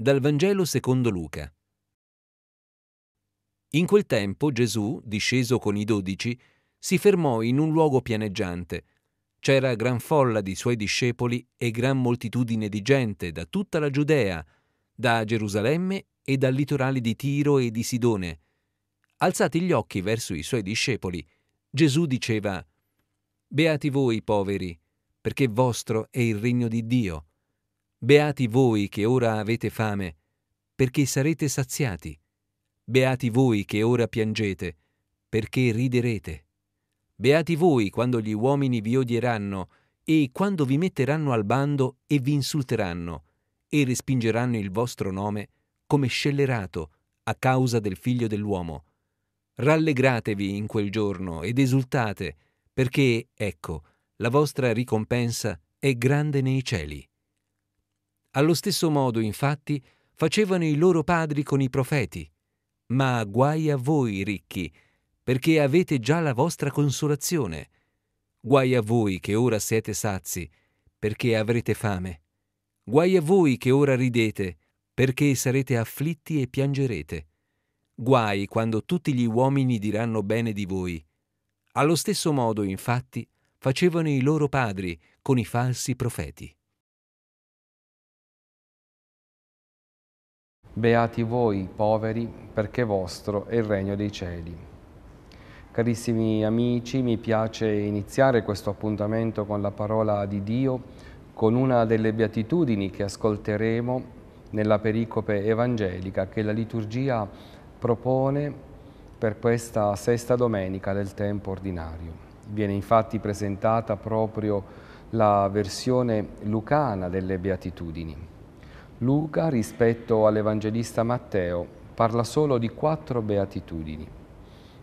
Dal Vangelo secondo Luca. In quel tempo Gesù, disceso con i dodici, si fermò in un luogo pianeggiante. C'era gran folla di suoi discepoli e gran moltitudine di gente da tutta la Giudea, da Gerusalemme e dal litorale di Tiro e di Sidone. Alzati gli occhi verso i suoi discepoli, Gesù diceva, Beati voi poveri, perché vostro è il regno di Dio. Beati voi che ora avete fame, perché sarete saziati. Beati voi che ora piangete, perché riderete. Beati voi quando gli uomini vi odieranno e quando vi metteranno al bando e vi insulteranno e respingeranno il vostro nome come scellerato a causa del figlio dell'uomo. Rallegratevi in quel giorno ed esultate, perché, ecco, la vostra ricompensa è grande nei cieli. Allo stesso modo, infatti, facevano i loro padri con i profeti. Ma guai a voi, ricchi, perché avete già la vostra consolazione. Guai a voi che ora siete sazi, perché avrete fame. Guai a voi che ora ridete, perché sarete afflitti e piangerete. Guai quando tutti gli uomini diranno bene di voi. Allo stesso modo, infatti, facevano i loro padri con i falsi profeti. Beati voi, poveri, perché vostro è il regno dei cieli. Carissimi amici, mi piace iniziare questo appuntamento con la parola di Dio, con una delle beatitudini che ascolteremo nella pericope evangelica che la liturgia propone per questa sesta domenica del tempo ordinario. Viene infatti presentata proprio la versione lucana delle beatitudini. Luca, rispetto all'Evangelista Matteo, parla solo di quattro beatitudini.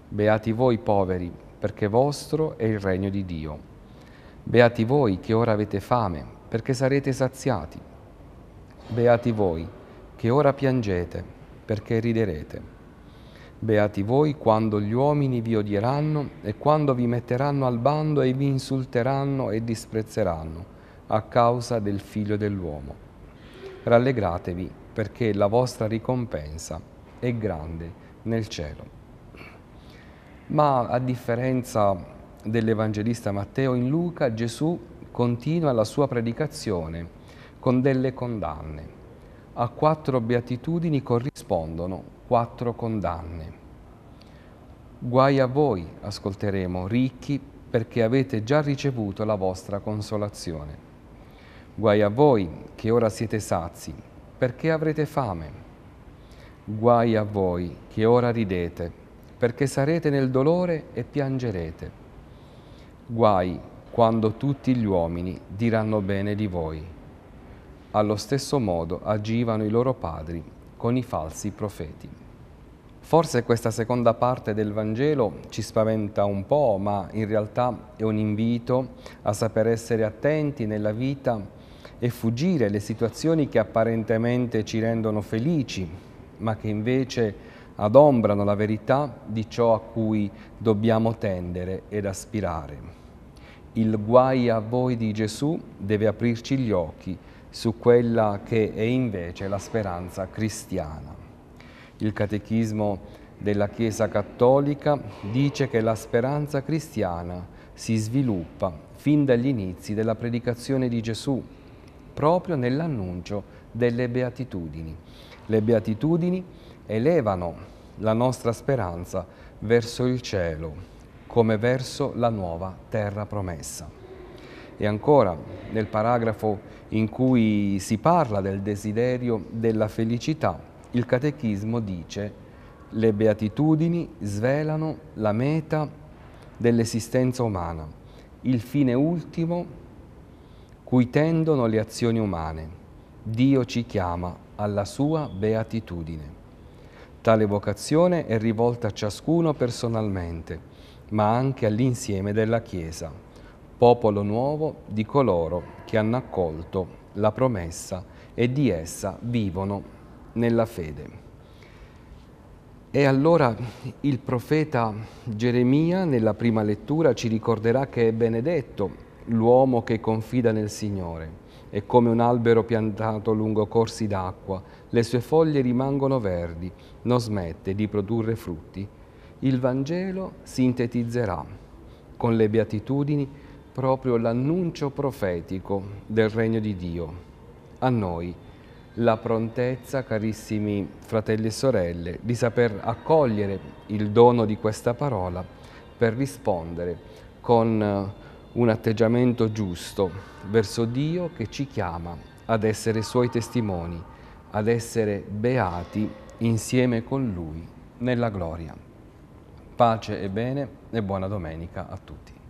Beati voi poveri, perché vostro è il regno di Dio. Beati voi che ora avete fame, perché sarete saziati. Beati voi che ora piangete, perché riderete. Beati voi quando gli uomini vi odieranno e quando vi metteranno al bando e vi insulteranno e disprezzeranno a causa del figlio dell'uomo rallegratevi perché la vostra ricompensa è grande nel cielo. Ma a differenza dell'Evangelista Matteo, in Luca Gesù continua la sua predicazione con delle condanne. A quattro beatitudini corrispondono quattro condanne. Guai a voi, ascolteremo, ricchi, perché avete già ricevuto la vostra consolazione. Guai a voi che ora siete sazi, perché avrete fame. Guai a voi che ora ridete, perché sarete nel dolore e piangerete. Guai quando tutti gli uomini diranno bene di voi. Allo stesso modo agivano i loro padri con i falsi profeti. Forse questa seconda parte del Vangelo ci spaventa un po', ma in realtà è un invito a saper essere attenti nella vita e fuggire le situazioni che apparentemente ci rendono felici, ma che invece adombrano la verità di ciò a cui dobbiamo tendere ed aspirare. Il guai a voi di Gesù deve aprirci gli occhi su quella che è invece la speranza cristiana. Il catechismo della Chiesa Cattolica dice che la speranza cristiana si sviluppa fin dagli inizi della predicazione di Gesù proprio nell'annuncio delle beatitudini. Le beatitudini elevano la nostra speranza verso il cielo, come verso la nuova terra promessa. E ancora nel paragrafo in cui si parla del desiderio della felicità, il catechismo dice le beatitudini svelano la meta dell'esistenza umana, il fine ultimo cui tendono le azioni umane. Dio ci chiama alla sua beatitudine. Tale vocazione è rivolta a ciascuno personalmente, ma anche all'insieme della Chiesa, popolo nuovo di coloro che hanno accolto la promessa e di essa vivono nella fede. E allora il profeta Geremia nella prima lettura ci ricorderà che è benedetto l'uomo che confida nel Signore. È come un albero piantato lungo corsi d'acqua, le sue foglie rimangono verdi, non smette di produrre frutti. Il Vangelo sintetizzerà con le beatitudini proprio l'annuncio profetico del regno di Dio. A noi la prontezza, carissimi fratelli e sorelle, di saper accogliere il dono di questa parola per rispondere con eh, un atteggiamento giusto verso Dio che ci chiama ad essere Suoi testimoni, ad essere beati insieme con Lui nella gloria. Pace e bene e buona domenica a tutti.